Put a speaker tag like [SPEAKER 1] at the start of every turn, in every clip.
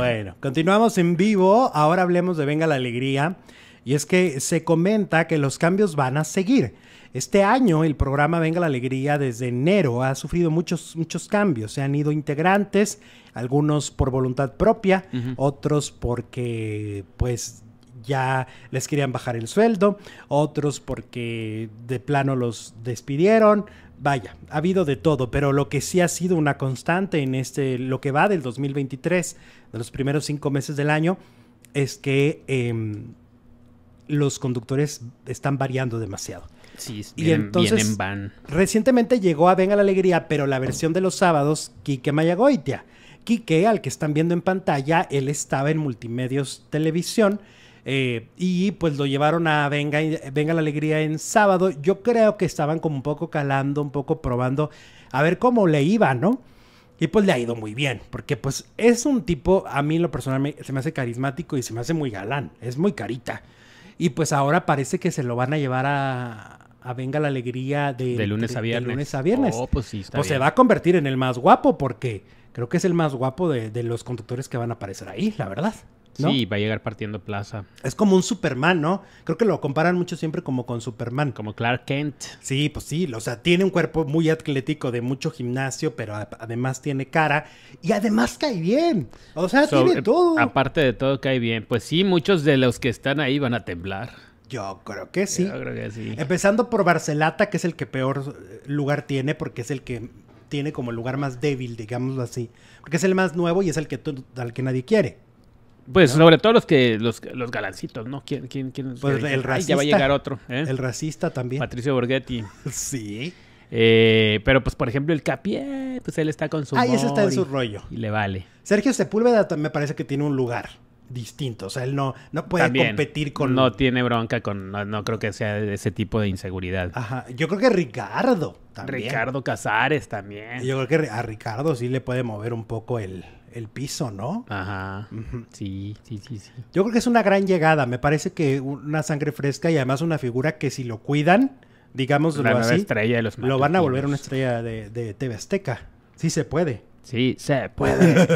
[SPEAKER 1] Bueno, continuamos en vivo. Ahora hablemos de Venga la Alegría. Y es que se comenta que los cambios van a seguir. Este año el programa Venga la Alegría desde enero ha sufrido muchos, muchos cambios. Se han ido integrantes, algunos por voluntad propia, otros porque pues ya les querían bajar el sueldo, otros porque de plano los despidieron, vaya, ha habido de todo, pero lo que sí ha sido una constante en este, lo que va del 2023, de los primeros cinco meses del año, es que em, los conductores están variando demasiado. Sí, vienen, y entonces, van. Recientemente llegó a Venga la Alegría, pero la versión de los sábados, Quique Mayagoitia. Quique, al que están viendo en pantalla, él estaba en Multimedios Televisión eh, y pues lo llevaron a Venga, eh, Venga la Alegría en sábado. Yo creo que estaban como un poco calando, un poco probando a ver cómo le iba, ¿no? Y pues le ha ido muy bien, porque pues es un tipo, a mí lo personal se me hace carismático y se me hace muy galán, es muy carita. Y pues ahora parece que se lo van a llevar a, Venga la Alegría de, lunes a viernes. lunes a viernes. Oh, pues, pues se va a convertir en el más guapo, porque creo que es el más guapo de los conductores que van a aparecer ahí, la verdad. Sí,
[SPEAKER 2] va a llegar partiendo plaza.
[SPEAKER 1] Es como un Superman, ¿no? Creo que lo comparan mucho siempre como con Superman. Como Clark Kent. Sí, pues sí, o sea, tiene un cuerpo muy atlético, de mucho gimnasio, pero además tiene cara y además cae bien. O sea, tiene eh, todo.
[SPEAKER 2] Aparte de todo, cae bien. Pues sí, muchos de los que están ahí van a temblar. Yo
[SPEAKER 1] creo que sí. Yo creo que sí. Empezando por Barcelata, que es el que peor eh, lugar tiene, porque es el que tiene como lugar más débil, digámoslo así. Porque es el más nuevo y es el que al que nadie quiere.
[SPEAKER 2] Pues sobre todo los que los,
[SPEAKER 1] los galancitos,
[SPEAKER 2] ¿no? ¿Quién, quién, pues el racista. ya va a llegar otro. ¿eh?
[SPEAKER 1] El racista también.
[SPEAKER 2] Patricio Borghetti. sí. Eh, pero pues
[SPEAKER 1] por ejemplo el Capié, eh, pues él está con su... Ah, ese está en su rollo. Y le vale. Sergio Sepúlveda me parece que tiene un lugar distinto, o sea, él no, no puede competir con...
[SPEAKER 2] No tiene bronca con, no, no, creo que sea ese tipo de inseguridad.
[SPEAKER 1] Ajá, yo creo que Ricardo también. Ricardo Casares también. Yo creo que a Ricardo sí le puede mover un poco el el piso, ¿no? Ajá. Sí, sí, sí, Yo creo que es una gran llegada. Me parece que una sangre fresca y además una figura que si lo cuidan, digamos lo estrella de lo van a volver una estrella de, TV Azteca. Sí se puede. Sí, se puede.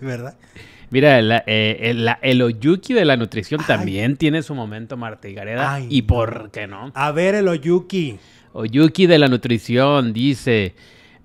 [SPEAKER 1] ¿Verdad?
[SPEAKER 2] Mira, eh, el, Oyuki de la nutrición también tiene su momento, Marta y Gareda. ¿Y por qué no? A ver, el Oyuki. Oyuki de la nutrición dice.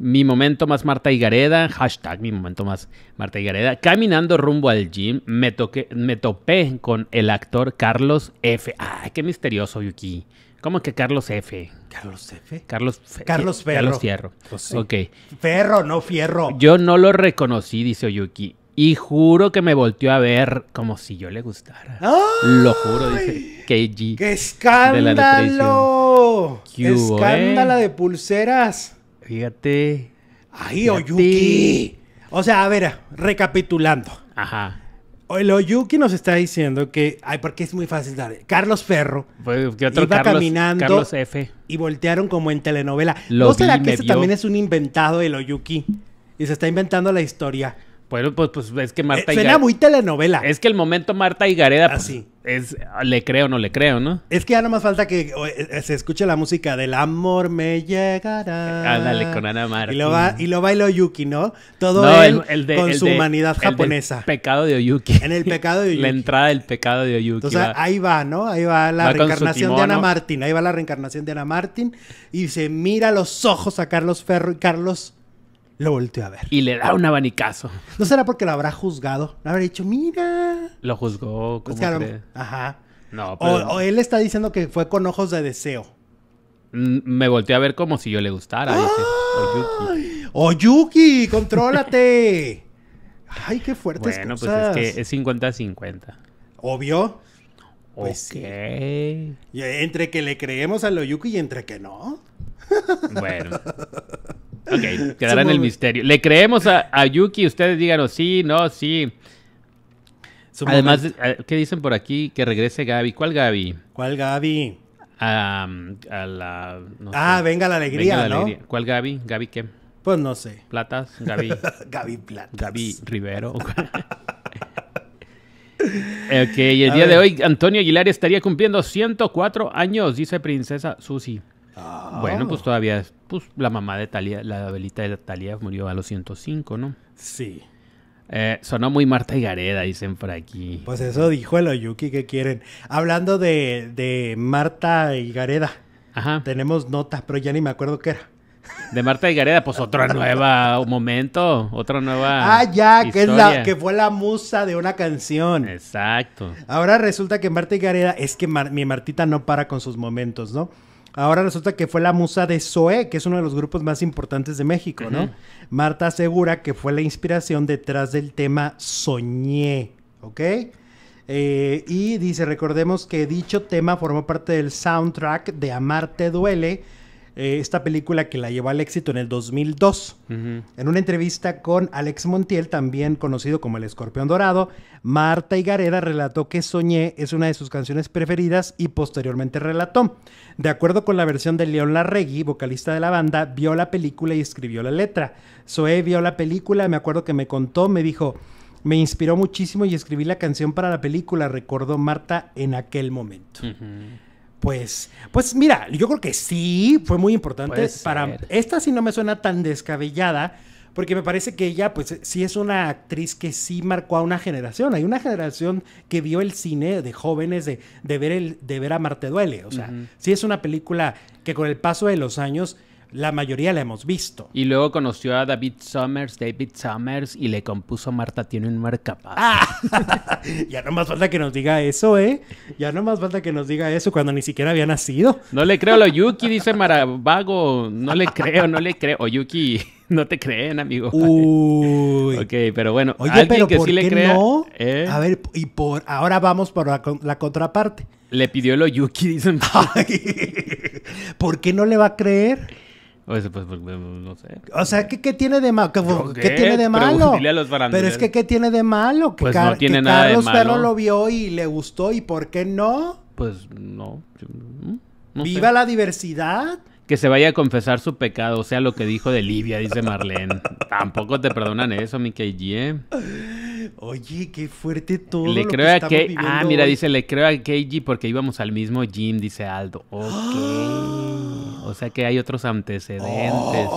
[SPEAKER 2] Mi momento más Marta Higareda, hashtag mi momento más Marta Higareda. Caminando rumbo al gym, me, toqué, me topé con el actor Carlos F. ¡Ay, qué misterioso, Yuki! ¿Cómo que Carlos F? ¿Carlos F? Carlos Carlos Ferro. Carlos Fierro. Pues ok.
[SPEAKER 1] Ferro, no Fierro.
[SPEAKER 2] Yo no lo reconocí, dice Yuki Y juro que me volteó a ver como si yo le gustara. Lo juro, dice KG. ¡Qué escándalo! ¡Qué escándalo
[SPEAKER 1] eh? de pulseras! Fíjate. Ay, Oyuki. O sea, a ver, recapitulando. Ajá. El Oyuki nos está diciendo que. Ay, porque es muy fácil dar. Carlos Ferro. Pues, iba caminando. Carlos F. Y voltearon como en telenovela. Lo ¿No será que ese también es un inventado el Oyuki? Y se está inventando la historia.
[SPEAKER 2] Pues, pues, es que eh, Marta eh, Suena muy telenovela. Es que el momento Marta y Gareda pues, Así. es le creo no le creo, ¿no?
[SPEAKER 1] Es que ya nada más falta que eh, eh, se escuche la música del amor me llegará. Ándale con
[SPEAKER 2] Ana Marta. Y lo va
[SPEAKER 1] y lo baila Oyuki, ¿no? Todo él, con su humanidad el japonesa.
[SPEAKER 2] pecado de Oyuki. En el pecado de Oyuki. la entrada del pecado de Oyuki. O sea,
[SPEAKER 1] ahí va, ¿no? Ahí va la reencarnación de Ana Martín, ahí va la reencarnación de Ana Martín y se mira los ojos a Carlos Ferro y Carlos
[SPEAKER 2] lo volteó a ver. Y le da un abanicazo.
[SPEAKER 1] ¿No será porque lo habrá juzgado? Le habrá dicho, mira?
[SPEAKER 2] Lo juzgó. ¿cómo
[SPEAKER 1] Ajá. o, él está diciendo que fue con ojos de deseo.
[SPEAKER 2] Mm, me volteó a ver como si yo le gustara. Oyuki.
[SPEAKER 1] Oyuki, contrólate. Ay, qué fuertes bueno, pues es
[SPEAKER 2] que es 50-50.
[SPEAKER 1] Obvio. Pues sí. entre que le creemos a yuki y entre que no. Bueno. Ok, quedará en el misterio.
[SPEAKER 2] Le creemos a, Yuki, ustedes díganos oh, sí, no, sí. Además, eh, ¿qué dicen por aquí? Que regrese Gaby. ¿Cuál Gaby?
[SPEAKER 1] ¿Cuál Gaby?
[SPEAKER 2] la, ah, venga la alegría, ¿no? ¿Cuál Gaby? ¿Gaby qué? Pues no sé. Platas, Gaby. Gaby Platas. Gaby Rivero. ok, y el día de hoy Antonio Aguilar estaría cumpliendo 104 años, dice Princesa Susi. Ah. Bueno, pues todavía, pues la mamá de Talia, la abuelita de Talia murió a los 105, ¿no? Sí. Eh, sonó muy Marta y Gareda, dicen por aquí. Pues
[SPEAKER 1] eso dijo el Oyuki que quieren. Hablando de, Marta y Gareda, tenemos nota, pero ya ni me acuerdo qué era.
[SPEAKER 2] De Marta y Gareda, pues otra nueva momento, otra nueva. Ah, ya, que, que
[SPEAKER 1] fue la musa de una canción. Exacto. Ahora resulta que Marta y Gareda, es que mi Martita no para con sus momentos, ¿no? Ahora resulta que fue la musa de Zoé, que es uno de los grupos más importantes de México, ¿no? Marta asegura que fue la inspiración detrás del tema Soñé, ¿ok? Eh, y dice, recordemos que dicho tema formó parte del soundtrack de Amarte Duele, eh, esta película que la llevó al éxito en el 2002. En una entrevista con Alex Montiel, también conocido como El Escorpión Dorado, Marta Higareda relató que Soñé es una de sus canciones preferidas y posteriormente relató. De acuerdo con la versión de León Larregui, vocalista de la banda, vio la película y escribió la letra. Zoé vio la película, me acuerdo que me contó, me dijo... Me inspiró muchísimo y escribí la canción para la película, recordó Marta en aquel momento. Pues, pues mira, yo creo que sí, fue muy importante. Para esta sí no me suena tan descabellada, porque me parece que ella, pues sí es una actriz que sí marcó a una generación. Hay una generación que vio el cine de jóvenes de, ver, de ver a Marte Duele. O sea, sí es una película que con el paso de los años la mayoría la hemos visto. Y
[SPEAKER 2] luego conoció a David Summers, David Summers, y le compuso Marta tiene un marca
[SPEAKER 1] ah,
[SPEAKER 2] ya no más falta que nos diga eso, ¿eh? Ya
[SPEAKER 1] no más falta que nos diga eso cuando ni siquiera
[SPEAKER 2] había nacido. No le creo a lo Yuki, dice Maravago. No le creo, no le creo. O Yuki, no te creen, amigo.
[SPEAKER 1] Uy.
[SPEAKER 2] ok, pero bueno, Oye, pero que sí le No? ¿eh? A
[SPEAKER 1] ver, y por ahora vamos por la, contraparte.
[SPEAKER 2] Le pidió lo Yuki, dicen.
[SPEAKER 1] ¿Por qué no le va a creer?
[SPEAKER 2] O sea, pues, pues, pues, no sé.
[SPEAKER 1] O sea, ¿qué, tiene de malo? ¿Qué, tiene de malo? Pero es que ¿qué tiene de malo? Que, pues Carlos lo vio y le gustó, ¿y por qué no?
[SPEAKER 2] Pues no. ¡Viva la
[SPEAKER 1] diversidad!
[SPEAKER 2] Que se vaya a confesar su pecado, o sea, lo que dijo de Libia, dice Marlene. Tampoco te perdonan eso, mi KG.
[SPEAKER 1] Oye, qué fuerte todo. Le creo que Ah, mira, dice,
[SPEAKER 2] le creo a Keiji porque íbamos al mismo gym, dice Aldo. Ok. o sea que hay otros antecedentes.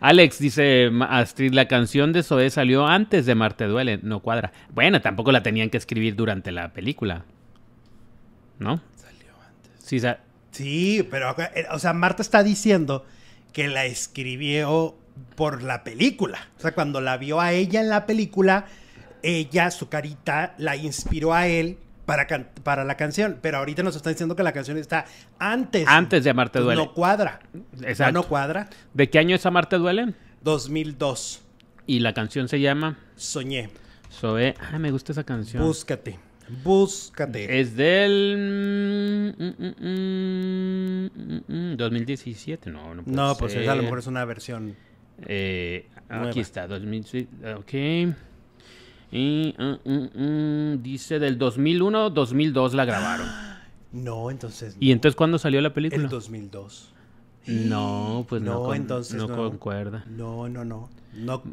[SPEAKER 2] Alex dice, Astrid, la canción de Zoe salió antes de Marte Duele. No cuadra. Bueno, tampoco la tenían que escribir durante la película. ¿No? Salió antes.
[SPEAKER 1] Sí, sí pero, eh, o sea, Marta está diciendo que la escribió por la película. O sea, cuando la vio a ella en la película, ella, su carita, la inspiró a él para, para la canción. Pero ahorita nos están diciendo que la canción está antes.
[SPEAKER 2] Antes de Amarte Duele. No
[SPEAKER 1] cuadra. Exacto. Ya no cuadra.
[SPEAKER 2] ¿De qué año es Amarte Duele? 2002. ¿Y la canción se llama? Soñé. Soe. Ah, me gusta esa canción. Búscate. Búscate. Es del. 2017, no, no puede No, pues a lo mejor es una versión. Eh, aquí está, 2006. Ok. Mm, mm, mm, dice del 2001, 2002 la grabaron.
[SPEAKER 1] No, entonces. ¿Y entonces cuándo salió la película? El 2002. No, pues no, no entonces no, concuerda. No, no, no.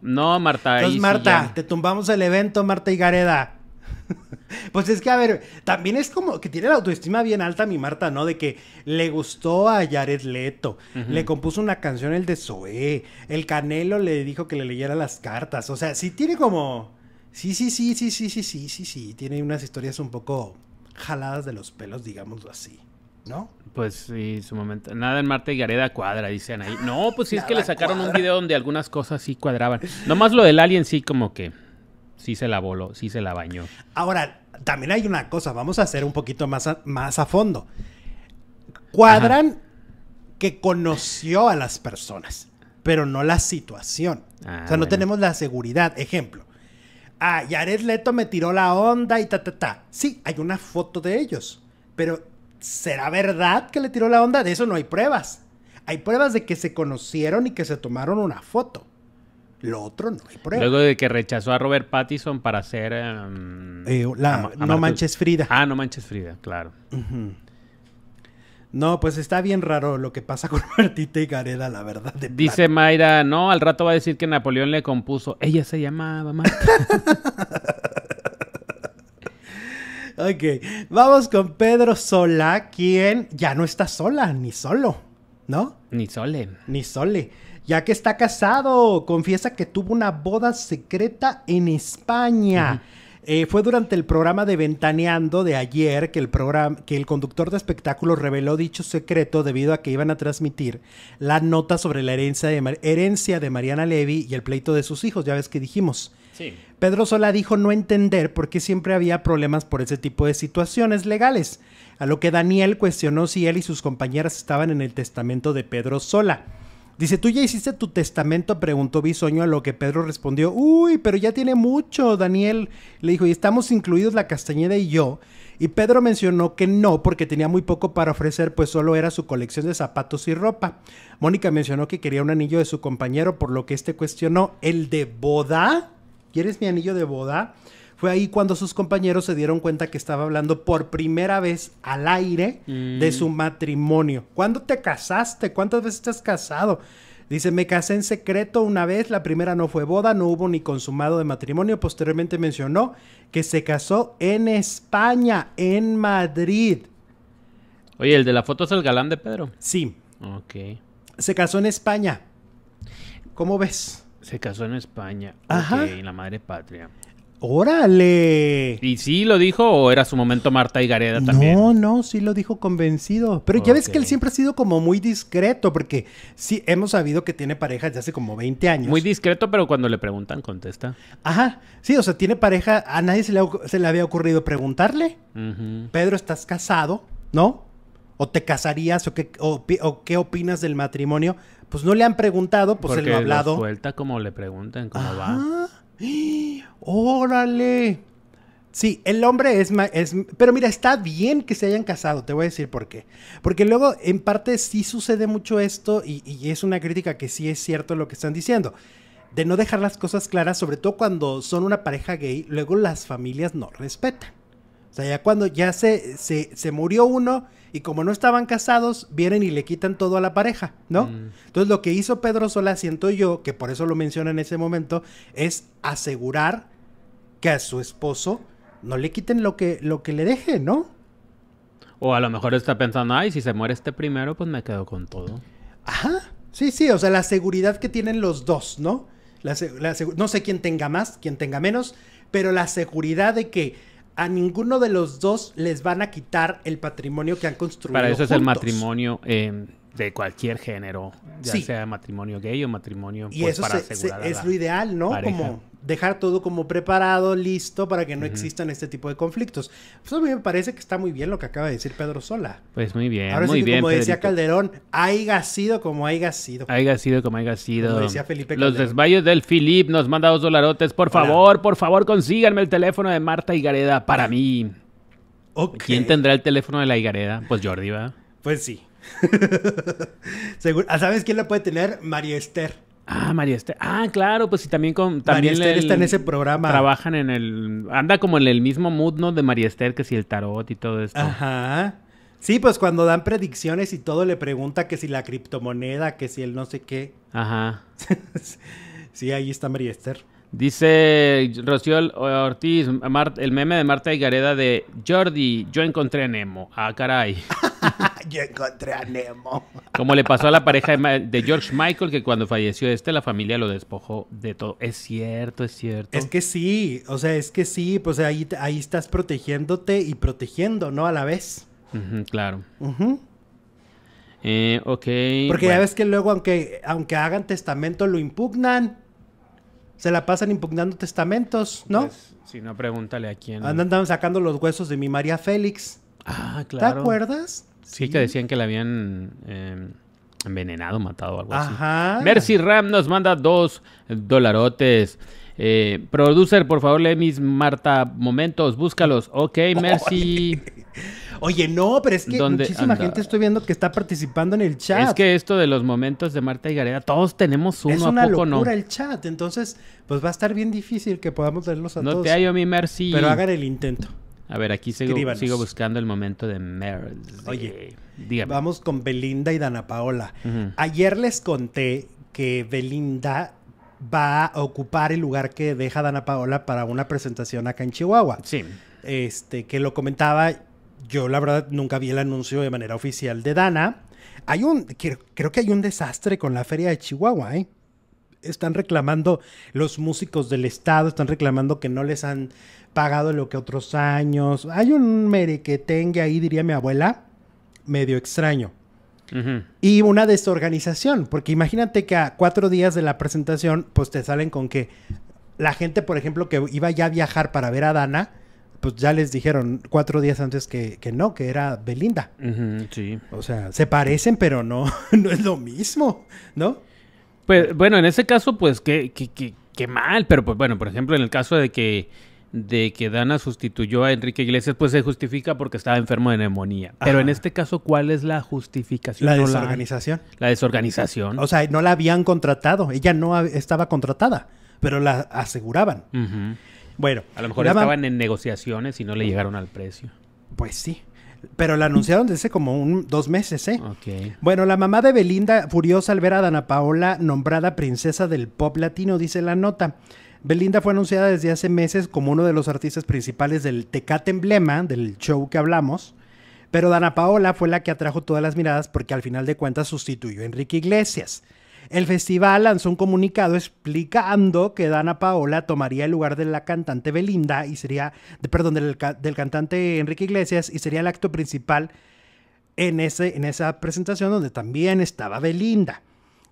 [SPEAKER 2] No, Marta.
[SPEAKER 1] Entonces, Marta, te tumbamos el evento, Marta y Gareda. Pues es que, a ver, también es como que tiene la autoestima bien alta mi Marta, ¿no? De que le gustó a Jared Leto, le compuso una canción el de Zoé, el Canelo le dijo que le leyera las cartas, o sea, sí tiene como... Sí, sí, sí, sí, sí, sí, sí, sí, sí, tiene unas historias un poco jaladas de los pelos, digámoslo así, ¿no?
[SPEAKER 2] Pues sí, su momento. Nada en Marta y Gareda cuadra, dicen ahí. No, pues sí es que le sacaron un video donde algunas cosas sí cuadraban. No más lo del alien sí como que sí se la voló, sí se la bañó.
[SPEAKER 1] Ahora, también hay una cosa, vamos a hacer un poquito más a, más a fondo. Cuadran que conoció a las personas, pero no la situación. Ah, o sea, no tenemos la seguridad. Ejemplo. Ah, Yared Leto me tiró la onda y ta, ta, ta. Sí, hay una foto de ellos, pero ¿será verdad que le tiró la onda? De eso no hay pruebas. Hay pruebas de que se conocieron y que se tomaron una foto. Lo otro no hay problema.
[SPEAKER 2] Luego de que rechazó a Robert Pattinson para hacer... Em, eh, no manches Frida. Ah, no manches Frida, claro.
[SPEAKER 1] No, pues está bien raro lo que pasa con Martita y Gareda, la verdad. Dice
[SPEAKER 2] Mayra, no, al rato va a decir que Napoleón le compuso. Ella se llamaba Marta.
[SPEAKER 1] ok, vamos con Pedro Sola, quien ya no está sola, ni solo, ¿no? Ni sole. Ni sole ya que está casado, confiesa que tuvo una boda secreta en España. Eh, fue durante el programa de Ventaneando de ayer que el, que el conductor de espectáculos reveló dicho secreto debido a que iban a transmitir la nota sobre la herencia de, herencia de Mariana Levy y el pleito de sus hijos, ya ves que dijimos. Pedro Sola dijo no entender por qué siempre había problemas por ese tipo de situaciones legales, a lo que Daniel cuestionó si él y sus compañeras estaban en el testamento de Pedro Sola. Dice, ¿tú ya hiciste tu testamento? Preguntó Bisoño, a lo que Pedro respondió, uy, pero ya tiene mucho, Daniel. Le dijo, y estamos incluidos la Castañeda y yo. Y Pedro mencionó que no, porque tenía muy poco para ofrecer, pues solo era su colección de zapatos y ropa. Mónica mencionó que quería un anillo de su compañero, por lo que este cuestionó, ¿el de boda? ¿Quieres mi anillo de boda? Fue ahí cuando sus compañeros se dieron cuenta que estaba hablando por primera vez al aire de mm. su matrimonio. ¿Cuándo te casaste? ¿Cuántas veces te has casado? Dice, me casé en secreto una vez, la primera no fue boda, no hubo ni consumado de matrimonio. Posteriormente mencionó que se casó en España, en Madrid.
[SPEAKER 2] Oye, el de la foto es el galán de Pedro. Sí. Ok.
[SPEAKER 1] Se casó en España. ¿Cómo ves? Se casó en España. Ajá.
[SPEAKER 2] en la madre patria.
[SPEAKER 1] ¡Órale! ¿Y
[SPEAKER 2] sí lo dijo o era su momento Marta y Gareda también?
[SPEAKER 1] No, no, sí lo dijo convencido. Pero ya ves que él siempre ha sido como muy discreto, porque sí hemos sabido que tiene pareja desde hace como 20 años.
[SPEAKER 2] Muy discreto, pero cuando le preguntan, contesta.
[SPEAKER 1] Ajá, sí, o sea, tiene pareja, a nadie se le, se había ocurrido preguntarle. Pedro, ¿estás casado? ¿No? ¿O te casarías? ¿O qué, o, qué opinas del matrimonio? Pues no le han preguntado, pues él no ha hablado. Lo
[SPEAKER 2] suelta como le preguntan cómo va.
[SPEAKER 1] ¡Órale! Sí, el hombre es, es... Pero mira, está bien que se hayan casado, te voy a decir por qué. Porque luego, en parte, sí sucede mucho esto y, es una crítica que sí es cierto lo que están diciendo de no dejar las cosas claras, sobre todo cuando son una pareja gay, luego las familias no respetan. O sea, ya cuando ya se, se, se murió uno y como no estaban casados, vienen y le quitan todo a la pareja, ¿no? Mm. Entonces lo que hizo Pedro Sola, siento yo, que por eso lo menciona en ese momento, es asegurar que a su esposo no le quiten lo que, lo que le deje, ¿no?
[SPEAKER 2] O a lo mejor está pensando, ay, si se muere este primero, pues me quedo con todo.
[SPEAKER 1] Ajá. Sí, sí, o sea, la seguridad que tienen los dos, ¿no? no sé quién tenga más, quién tenga menos, pero la seguridad de que a ninguno de los dos les van a quitar el patrimonio que han construido. Para eso es el
[SPEAKER 2] matrimonio em, de cualquier género, ya sea matrimonio gay o matrimonio y pues, eso es lo ideal, ¿no? Como
[SPEAKER 1] dejar todo como preparado, listo, para que no existan este tipo de conflictos. Eso pues a mí me parece que está muy bien lo que acaba de decir Pedro Sola.
[SPEAKER 2] Pues muy bien, Ahora muy sí bien. Como decía
[SPEAKER 1] Calderón, haiga sido como haiga sido.
[SPEAKER 2] Haiga sido como haiga sido. Felipe Los desmayos del Filip nos manda dos dolarotes. Por favor, por favor, consíganme el teléfono de Marta Higareda para mí. ¿Quién tendrá el teléfono de la Higareda? Pues Jordi, ¿va?
[SPEAKER 1] Pues sí. ¿Sabes quién la puede tener? María Esther. Ah, María Esther. Ah, claro, pues sí, también con. También María Esther está en ese programa. Trabajan
[SPEAKER 2] en el. Anda como en el mismo mood, ¿no? De María Esther, que si el tarot y todo esto. Ajá.
[SPEAKER 1] Sí, pues cuando dan predicciones y todo le pregunta que si la criptomoneda, que si el no sé qué. Ajá. sí, ahí está María Esther.
[SPEAKER 2] Dice Rocío
[SPEAKER 1] Ortiz,
[SPEAKER 2] el meme de Marta y Gareda de Jordi, yo encontré a Nemo. Ah, caray.
[SPEAKER 1] yo encontré a Nemo.
[SPEAKER 2] Como le pasó a la pareja de, George Michael, que cuando falleció este, la familia lo despojó de todo. Es cierto, es cierto. Es que
[SPEAKER 1] sí, o sea, es que sí, pues ahí, ahí estás protegiéndote y protegiendo, ¿no? A la vez.
[SPEAKER 2] claro. Eh, ok. Porque ya ves
[SPEAKER 1] que luego, aunque, aunque hagan testamento, lo impugnan. Se la pasan impugnando testamentos, ¿no? Pues, si no, pregúntale a quién. Andan, andan sacando los huesos de mi María Félix. Ah, claro. ¿Te acuerdas?
[SPEAKER 2] Sí, que decían que la habían em, envenenado, matado o algo
[SPEAKER 1] Ajá. Mercy
[SPEAKER 2] Ram nos manda dos dolarotes. Eh, producer, por favor, lee mis Marta momentos, búscalos. Ok, Mercy. Oye, no, pero es que muchísima gente
[SPEAKER 1] estoy viendo que está participando en el chat. Es que
[SPEAKER 2] esto de los momentos de Marta y Garea, todos tenemos uno, es una locura
[SPEAKER 1] el chat, entonces pues va a estar bien difícil que podamos leerlos a todos. No te hallo mi Mercy. Pero hagan el intento. A ver, aquí sigo, sigo
[SPEAKER 2] buscando el momento de Meryl. Oye,
[SPEAKER 1] dígame. Vamos con Belinda y Dana Paola. Ayer les conté que Belinda va a ocupar el lugar que deja Dana Paola para una presentación acá en Chihuahua. Sí. Este, que lo comentaba, yo la verdad nunca vi el anuncio de manera oficial de Dana. Hay un, creo que hay un desastre con la feria de Chihuahua, ¿eh? están reclamando los músicos del Estado, están reclamando que no les han pagado lo que otros años. Hay un merequetengue ahí, diría mi abuela, medio extraño. Y una desorganización, porque imagínate que a cuatro días de la presentación, pues te salen con que la gente, por ejemplo, que iba ya a viajar para ver a Dana, pues ya les dijeron cuatro días antes que, no, que era Belinda. sí. O sea, se parecen, pero no, no es lo mismo, ¿no? Pues bueno,
[SPEAKER 2] en ese caso, pues qué, qué, qué, mal, pero pues bueno, por ejemplo, en el caso de que de que Dana sustituyó a Enrique Iglesias, pues se justifica porque estaba enfermo de neumonía. Pero
[SPEAKER 1] en este caso, ¿cuál es la justificación? La desorganización.
[SPEAKER 2] La, desorganización. O
[SPEAKER 1] sea, no la habían contratado. Ella no estaba contratada, pero la aseguraban.
[SPEAKER 2] Bueno. A lo mejor estaban en negociaciones y no le llegaron al precio.
[SPEAKER 1] Pues sí. Pero la anunciaron desde como un, dos meses, ¿eh? Bueno, la mamá de Belinda, furiosa al ver a Dana Paola nombrada princesa del pop latino, dice la nota. Belinda fue anunciada desde hace meses como uno de los artistas principales del Tecate Emblema, del show que hablamos. Pero Dana Paola fue la que atrajo todas las miradas porque al final de cuentas sustituyó a Enrique Iglesias. El festival lanzó un comunicado explicando que Dana Paola tomaría el lugar de la cantante Belinda y sería, perdón, del, cantante Enrique Iglesias y sería el acto principal en, ese, en esa presentación donde también estaba Belinda.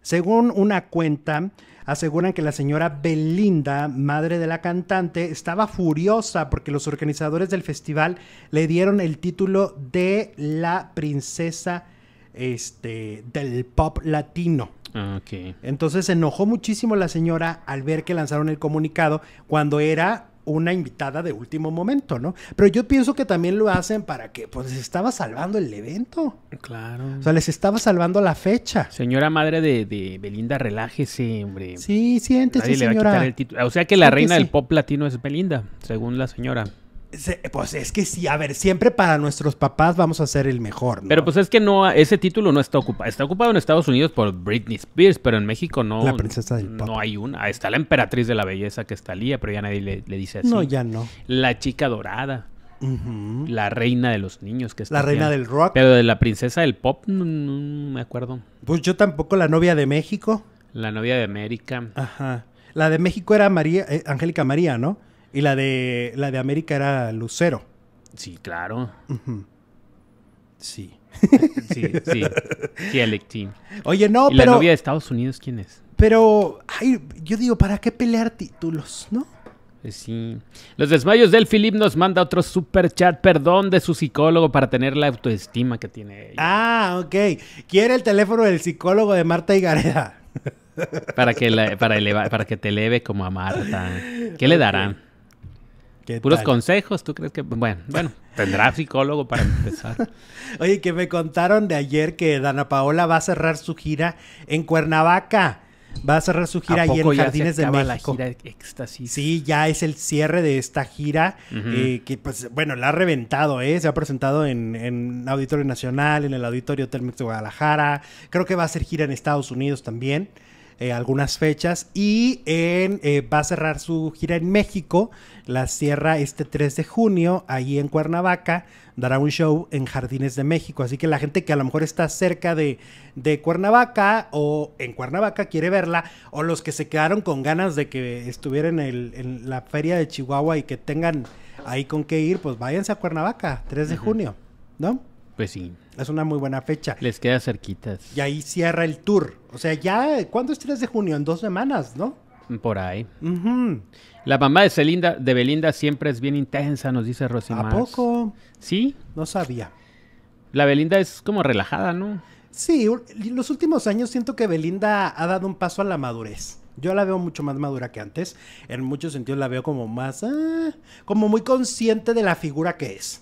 [SPEAKER 1] Según una cuenta, aseguran que la señora Belinda, madre de la cantante, estaba furiosa porque los organizadores del festival le dieron el título de la princesa este, del pop latino. Ah, Entonces se enojó muchísimo la señora al ver que lanzaron el comunicado cuando era una invitada de último momento, ¿no? Pero yo pienso que también lo hacen para que, pues, les estaba salvando el evento.
[SPEAKER 2] Claro. O sea, les estaba salvando la fecha. Señora madre de, Belinda, relájese, hombre.
[SPEAKER 1] Sí, siéntese, señora.
[SPEAKER 2] O sea que la reina del pop latino es Belinda, según la señora.
[SPEAKER 1] Pues es que sí, a ver, siempre para nuestros papás vamos a ser el mejor.
[SPEAKER 2] Pero pues es que no, ese título no está ocupado. Está ocupado en Estados Unidos por Britney Spears, pero en México no. La princesa No hay una. Está la emperatriz de la belleza que está Lía, pero ya nadie le, dice así. No, ya no. La chica dorada. La reina de los niños que está La reina del rock. Pero de la princesa del pop, no,
[SPEAKER 1] me acuerdo. Pues yo tampoco, la novia de México.
[SPEAKER 2] La novia de América.
[SPEAKER 1] Ajá. La de México era María, eh, Angélica María, ¿no? Y la de, la de América era Lucero. Sí, claro. Sí. sí, sí. Sí, Team. Oye, no, ¿Y pero. ¿La novia de Estados Unidos quién es? Pero, ay, yo digo, ¿para qué pelear títulos, no?
[SPEAKER 2] Eh, sí. Los desmayos del Philip nos manda otro super chat, perdón, de su psicólogo para tener la autoestima que tiene ella.
[SPEAKER 1] Ah, ok. Quiere el teléfono del psicólogo de Marta Higareda.
[SPEAKER 2] Para que, para, para que te eleve como a Marta. ¿Qué le darán? Puros consejos, ¿tú crees que...? Bueno, bueno, tendrá psicólogo para empezar.
[SPEAKER 1] Oye, que me contaron de ayer que Dana Paola va a cerrar su gira en Cuernavaca. Va a cerrar su gira ahí en Jardines de México. La gira éxtasis? Sí, ya es el cierre de esta gira eh, que, pues, bueno, la ha reventado, ¿eh? Se ha presentado en, en Auditorio Nacional, en el Auditorio Telmex de Guadalajara. Creo que va a ser gira en Estados Unidos también. Eh, algunas fechas y eh, va a cerrar su gira en México, la cierra este 3 de junio, ahí en Cuernavaca, dará un show en Jardines de México, así que la gente que a lo mejor está cerca de, Cuernavaca o en Cuernavaca quiere verla, o los que se quedaron con ganas de que estuviera en, la feria de Chihuahua y que tengan ahí con qué ir, pues váyanse a Cuernavaca, 3 de junio, ¿no? Pues sí. Es una muy buena fecha.
[SPEAKER 2] Les queda cerquitas.
[SPEAKER 1] Y ahí cierra el tour. O sea, ya, ¿cuándo es 3 de junio? En dos semanas, ¿no?
[SPEAKER 2] Por ahí. La mamá de, Celinda, de Belinda siempre es bien intensa, nos dice Rosimar. ¿A
[SPEAKER 1] poco? Sí.
[SPEAKER 2] No sabía. La Belinda es como relajada,
[SPEAKER 1] ¿no? Sí, los últimos años siento que Belinda ha dado un paso a la madurez. Yo la veo mucho más madura que antes. En muchos sentidos la veo como más. Ah, como muy consciente de la figura que es.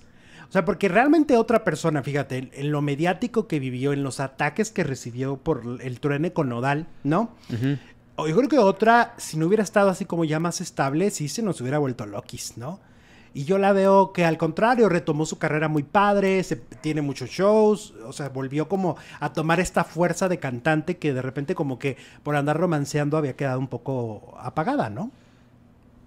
[SPEAKER 1] O sea, porque realmente otra persona, fíjate, en, lo mediático que vivió, en los ataques que recibió por el truene con Nodal, ¿no? Yo creo que otra, si no hubiera estado así como ya más estable, sí se nos hubiera vuelto lokis ¿no? Y yo la veo que al contrario, retomó su carrera muy padre, se, tiene muchos shows, o sea, volvió como a tomar esta fuerza de cantante que de repente como que por andar romanceando había quedado un poco apagada, ¿no?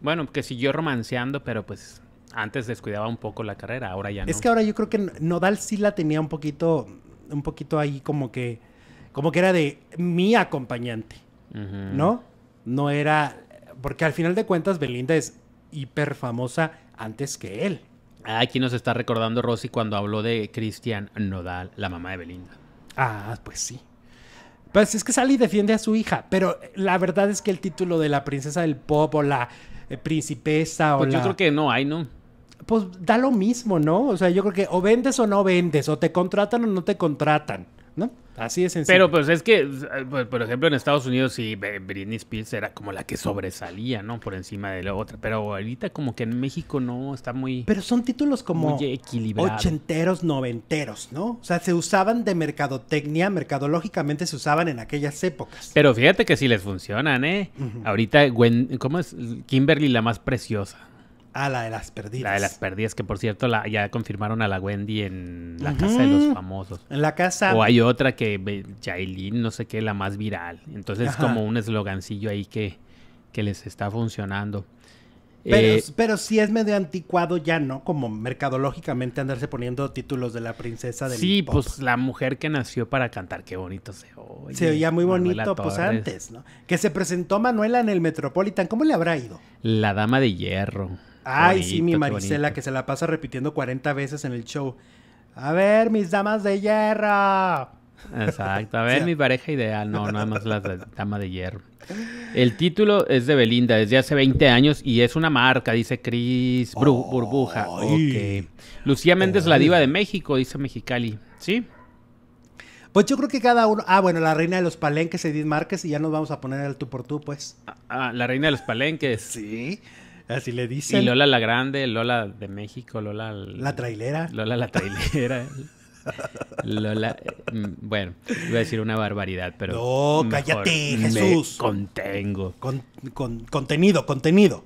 [SPEAKER 2] Bueno, que siguió romanceando, pero pues antes descuidaba un poco la carrera, ahora ya no. Es que ahora
[SPEAKER 1] yo creo que Nodal sí la tenía un poquito, un poquito ahí como que, como que era de mi acompañante, ¿no? No era, porque al final de cuentas Belinda es hiper famosa antes que él.
[SPEAKER 2] Ah, aquí nos está recordando Rosy cuando habló de Cristian Nodal, la mamá de Belinda.
[SPEAKER 1] Ah, pues sí. Pues es que y defiende a su hija, pero la verdad es que el título de la princesa del pop o la eh, princesa principesa o pues yo creo que no hay, ¿no? pues da lo mismo, ¿no? O sea, yo creo que o vendes o no vendes, o te contratan o no te contratan, ¿no? Así es sencillo. Pero
[SPEAKER 2] pues es que, pues, por ejemplo, en Estados Unidos sí Britney Spears era como la que sobresalía, ¿no? Por encima de la otra. Pero ahorita como que en México no
[SPEAKER 1] está muy... Pero son títulos como ochenteros, noventeros, ¿no? O sea, se usaban de mercadotecnia, mercadológicamente se usaban en aquellas épocas.
[SPEAKER 2] Pero fíjate que sí les funcionan, ¿eh? Ahorita, ¿cómo es? Kimberly la más preciosa.
[SPEAKER 1] Ah, la de las perdidas. La de las
[SPEAKER 2] perdidas, que por cierto la, ya confirmaron a la Wendy en
[SPEAKER 1] la casa de los famosos. En la casa. O hay
[SPEAKER 2] otra que, Jailin, no sé qué, la más viral. Entonces es como un eslogancillo ahí que, que les está funcionando. Pero, eh,
[SPEAKER 1] pero sí es medio anticuado ya, ¿no? Como mercadológicamente andarse poniendo títulos de la princesa del Sí, pues la mujer que nació para cantar, qué bonito se oye. Se oía muy bonito, pues antes, ¿no? Que se presentó Manuela en el Metropolitan, ¿cómo le habrá ido? La dama de hierro. Ay, sí, mi Marisela que se la pasa repitiendo 40 veces en el show. A ver, mis damas de hierro.
[SPEAKER 2] Exacto, a ver, mi pareja ideal, no, nada más la dama de hierro. El título es de Belinda desde hace 20 años y es una marca, dice Cris Burbuja. Lucía Méndez, la diva de México, dice Mexicali. ¿Sí?
[SPEAKER 1] Pues yo creo que cada uno. Ah, bueno, la reina de los palenques, Edith Márquez, y ya nos vamos a poner el tú por tú, pues.
[SPEAKER 2] Ah, ah, la reina de los palenques. Sí. Así le dicen. Y Lola la Grande, Lola de México, Lola... La trailera. Lola la trailera. Lola, mm, bueno, iba a decir una barbaridad, pero. No, cállate, Jesús. contengo.
[SPEAKER 1] con, contenido, contenido.